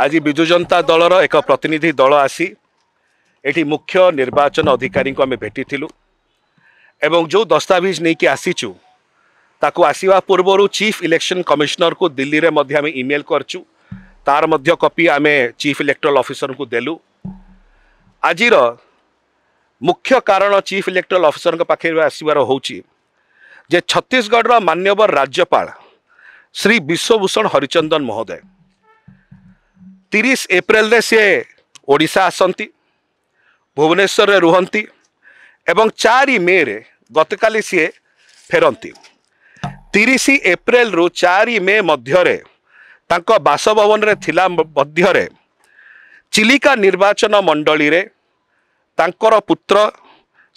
ଆଜି ବିଜୁ ଜନତା ଦଳର ଏକ ପ୍ରତିନିଧି ଦଳ ଆସି ଏଠି ମୁଖ୍ୟ ନିର୍ବାଚନ ଅଧିକାରୀଙ୍କୁ ଆମେ ଭେଟିଥିଲୁ ଏବଂ ଯେଉଁ ଦସ୍ତାବିଜ ନେଇକି ଆସିଛୁ ତାକୁ ଆସିବା ପୂର୍ବରୁ ଚିଫ୍ ଇଲେକ୍ସନ୍ କମିଶନରକୁ ଦିଲ୍ଲୀରେ ମଧ୍ୟ ଆମେ ଇମେଲ୍ କରିଛୁ ତାର ମଧ୍ୟ କପି ଆମେ ଚିଫ୍ ଇଲେକ୍ଟ୍ରାଲ୍ ଅଫିସରଙ୍କୁ ଦେଲୁ ଆଜିର ମୁଖ୍ୟ କାରଣ ଚିଫ୍ ଇଲେକ୍ଟ୍ରାଲ୍ ଅଫିସରଙ୍କ ପାଖରେ ଆସିବାର ହେଉଛି ଯେ ଛତିଶଗଡ଼ର ମାନ୍ୟବର ରାଜ୍ୟପାଳ ଶ୍ରୀ ବିଶ୍ୱଭୂଷଣ ହରିଚନ୍ଦନ ମହୋଦୟ तिस एप्रेल सिओा आस भुवनेश्वर एवं चारि मे रे गतकाली सि फेर एप्रिल एप्रेलु चारि मे मध्यसभवन थाहा चा निर्वाचन मंडली रे तांकर पुत्र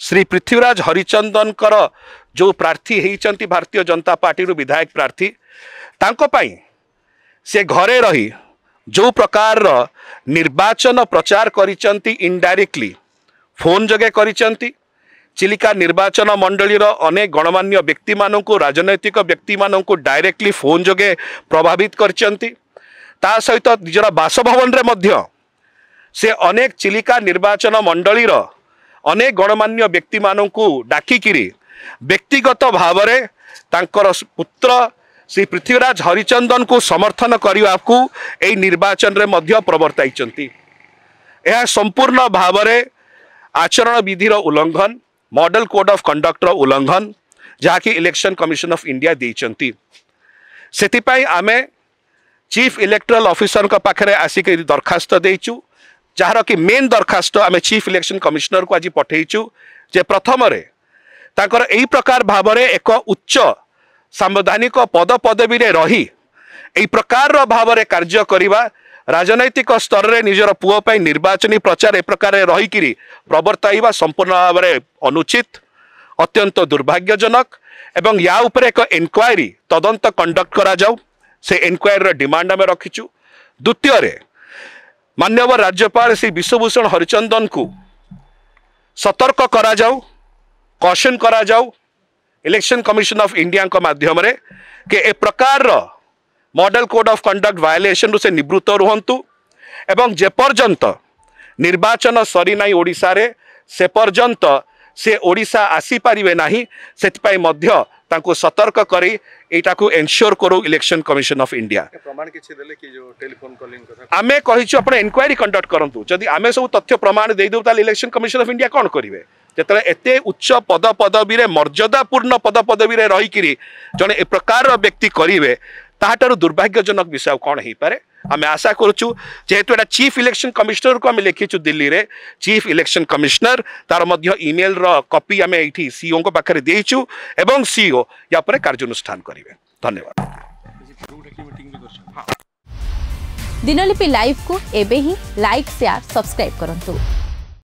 श्री पृथ्वीराज हरिचंदन कर जो प्रार्थी है भारतीय जनता पर्टी विधायक प्रार्थी तपाईँ से घरे रही ଯେଉଁ ପ୍ରକାରର ନିର୍ବାଚନ ପ୍ରଚାର କରିଛନ୍ତି ଇନ୍ଡାଇରେକ୍ଟଲି ଫୋନ୍ ଯୋଗେ କରିଛନ୍ତି ଚିଲିକା ନିର୍ବାଚନ ମଣ୍ଡଳୀର ଅନେକ ଗଣମାନ୍ୟ ବ୍ୟକ୍ତିମାନଙ୍କୁ ରାଜନୈତିକ ବ୍ୟକ୍ତିମାନଙ୍କୁ ଡାଇରେକ୍ଟଲି ଫୋନ୍ ଯୋଗେ ପ୍ରଭାବିତ କରିଛନ୍ତି ତା ସହିତ ନିଜର ବାସଭବନରେ ମଧ୍ୟ ସେ ଅନେକ ଚିଲିକା ନିର୍ବାଚନ ମଣ୍ଡଳୀର ଅନେକ ଗଣମାନ୍ୟ ବ୍ୟକ୍ତିମାନଙ୍କୁ ଡାକିକିରି ବ୍ୟକ୍ତିଗତ ଭାବରେ ତାଙ୍କର ପୁତ୍ର ଶ୍ରୀ ପୃଥ୍ୱୀରାଜ ହରିଚନ୍ଦନଙ୍କୁ ସମର୍ଥନ କରିବାକୁ ଏହି ନିର୍ବାଚନରେ ମଧ୍ୟ ପ୍ରବର୍ତ୍ତାଇଛନ୍ତି ଏହା ସମ୍ପୂର୍ଣ୍ଣ ଭାବରେ ଆଚରଣ ବିଧିର ଉଲ୍ଲଙ୍ଘନ ମଡେଲ କୋଡ୍ ଅଫ୍ କଣ୍ଡକ୍ଟର ଉଲ୍ଲଙ୍ଘନ ଯାହାକି ଇଲେକ୍ସନ କମିଶନ ଅଫ୍ ଇଣ୍ଡିଆ ଦେଇଛନ୍ତି ସେଥିପାଇଁ ଆମେ ଚିଫ୍ ଇଲେକ୍ଟ୍ରାଲ ଅଫିସରଙ୍କ ପାଖରେ ଆସିକରି ଦରଖାସ୍ତ ଦେଇଛୁ ଯାହାର କି ମେନ୍ ଦରଖାସ୍ତ ଆମେ ଚିଫ୍ ଇଲେକ୍ସନ କମିଶନରକୁ ଆଜି ପଠାଇଛୁ ଯେ ପ୍ରଥମରେ ତାଙ୍କର ଏହି ପ୍ରକାର ଭାବରେ ଏକ ଉଚ୍ଚ ସାମ୍ବିଧାନିକ ପଦପଦବୀରେ ରହି ଏହି ପ୍ରକାରର ଭାବରେ କାର୍ଯ୍ୟ କରିବା ରାଜନୈତିକ ସ୍ତରରେ ନିଜର ପୁଅ ପାଇଁ ନିର୍ବାଚନୀ ପ୍ରଚାର ଏ ପ୍ରକାରରେ ରହିକିରି ପ୍ରବର୍ତ୍ତାଇବା ସମ୍ପୂର୍ଣ୍ଣ ଭାବରେ ଅନୁଚିତ ଅତ୍ୟନ୍ତ ଦୁର୍ଭାଗ୍ୟଜନକ ଏବଂ ୟା ଉପରେ ଏକ ଏନକ୍ୱାରି ତଦନ୍ତ କଣ୍ଡକ୍ଟ କରାଯାଉ ସେ ଏନକ୍ୱାରିର ଡିମାଣ୍ଡ ଆମେ ରଖିଛୁ ଦ୍ୱିତୀୟରେ ମାନ୍ୟବର ରାଜ୍ୟପାଳ ଶ୍ରୀ ବିଶ୍ୱଭୂଷଣ ହରିଚନ୍ଦନଙ୍କୁ ସତର୍କ କରାଯାଉ କସନ୍ କରାଯାଉ ଇଲେକ୍ସନ୍ କମିଶନ୍ ଅଫ୍ ଇଣ୍ଡିଆଙ୍କ ମାଧ୍ୟମରେ କି ଏ ପ୍ରକାରର ମଡେଲ୍ କୋଡ଼୍ ଅଫ୍ କଣ୍ଡକ୍ଟ ଭାୟୋଲେସନ୍ରୁ ସେ ନିବୃତ୍ତ ରୁହନ୍ତୁ ଏବଂ ଯେପର୍ଯ୍ୟନ୍ତ ନିର୍ବାଚନ ସରିନାହିଁ ଓଡ଼ିଶାରେ ସେ ପର୍ଯ୍ୟନ୍ତ ସେ ଓଡ଼ିଶା ଆସିପାରିବେ ନାହିଁ ସେଥିପାଇଁ ମଧ୍ୟ ତାଙ୍କୁ ସତର୍କ କରି ଏଇଟାକୁ ଏନସିଓର କରୁ ଇଲେକ୍ସନ କମିଶନ ଅଫ୍ ଇଣ୍ଡିଆ ଆମେ କହିଛୁ ଆପଣ ଏନକ୍ୱାରି କଣ୍ଡକ୍ଟ କରନ୍ତୁ ଯଦି ଆମେ ସବୁ ତଥ୍ୟ ପ୍ରମାଣ ଦେଇଦେବୁ ତାହେଲେ ଇଲେକ୍ସନ କମିଶନ ଅଫ୍ ଇଣ୍ଡିଆ କ'ଣ କରିବେ जिते एत उच्च पद पदवी में मर्यादापूर्ण पद पदवी में रहीकि जड़े ए प्रकार व्यक्ति करेंगे ताठू दुर्भाग्यजनक विषय कौन हो पाए आम आशा करूँ जेहेतु यहाँ चिफ इलेक्शन कमिशनर को आम लिखीचु दिल्ली में चिफ इलेक्शन कमिशनर तार इमेल रपि आम ये सीओं पाखे देचु एवं सीओ या कार्य अनुष्ठान करेंगे धन्यवाद दिनलिपि लाइव को एवं ही लाइक सेयार सब्सक्राइब करूँ